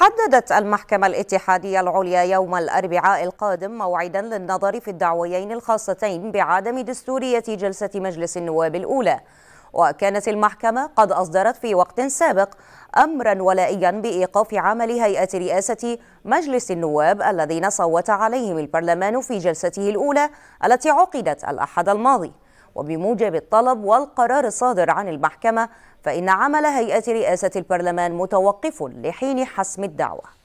حددت المحكمة الاتحادية العليا يوم الأربعاء القادم موعدا للنظر في الدعويين الخاصتين بعدم دستورية جلسة مجلس النواب الأولى وكانت المحكمة قد أصدرت في وقت سابق أمرا ولائيا بإيقاف عمل هيئة رئاسة مجلس النواب الذين صوت عليهم البرلمان في جلسته الأولى التي عقدت الأحد الماضي وبموجب الطلب والقرار الصادر عن المحكمة فإن عمل هيئة رئاسة البرلمان متوقف لحين حسم الدعوة